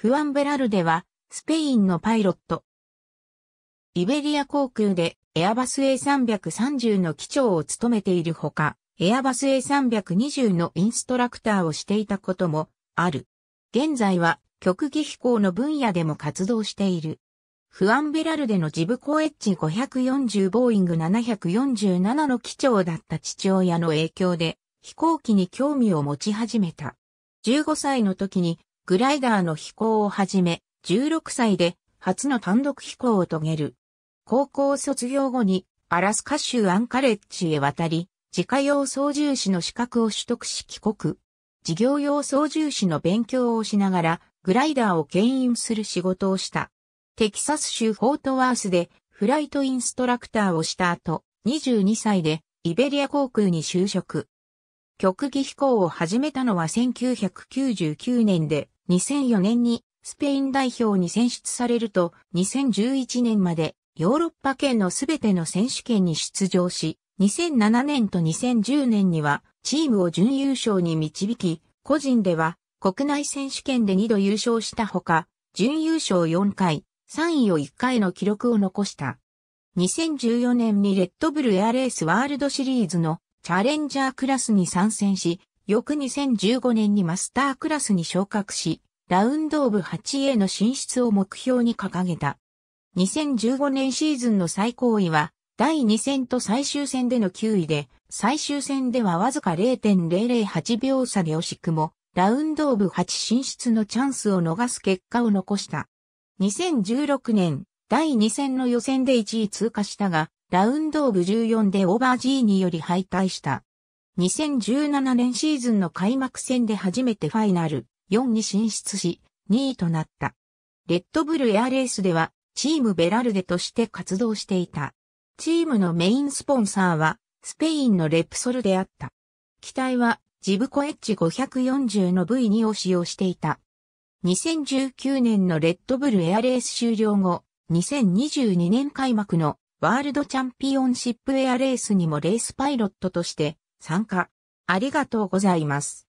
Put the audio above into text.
フアン・ベラルデは、スペインのパイロット。イベリア航空でエアバス A330 の機長を務めているほか、エアバス A320 のインストラクターをしていたこともある。現在は極技飛行の分野でも活動している。フアン・ベラルデのジブコエッジ540ボーイング747の機長だった父親の影響で飛行機に興味を持ち始めた。15歳の時にグライダーの飛行をはじめ、16歳で初の単独飛行を遂げる。高校卒業後にアラスカ州アンカレッジへ渡り、自家用操縦士の資格を取得し帰国。事業用操縦士の勉強をしながら、グライダーを牽引する仕事をした。テキサス州フォートワースでフライトインストラクターをした後、22歳でイベリア航空に就職。極技飛行を始めたのは1999年で、2004年にスペイン代表に選出されると、2011年までヨーロッパ圏のすべての選手権に出場し、2007年と2010年にはチームを準優勝に導き、個人では国内選手権で2度優勝したほか、準優勝4回、3位を1回の記録を残した。2014年にレッドブルエアレースワールドシリーズのチャレンジャークラスに参戦し、翌2015年にマスタークラスに昇格し、ラウンドオブ 8A の進出を目標に掲げた。2015年シーズンの最高位は、第2戦と最終戦での9位で、最終戦ではわずか0.008秒差で惜しくも、ラウンドオブ8進出のチャンスを逃す結果を残した。2016年、第2戦の予選で1位通過したが、ラウンドオブ14でオーバー G により敗退した。2017年シーズンの開幕戦で初めてファイナル4に進出し、2位となった。レッドブルエアレースでは、チームベラルデとして活動していた。チームのメインスポンサーは、スペインのレプソルであった。機体は、ジブコエッジ540の V2 を使用していた。2019年のレッドブルエアレース終了後、2022年開幕のワールドチャンピオンシップエアレースにもレースパイロットとして参加。ありがとうございます。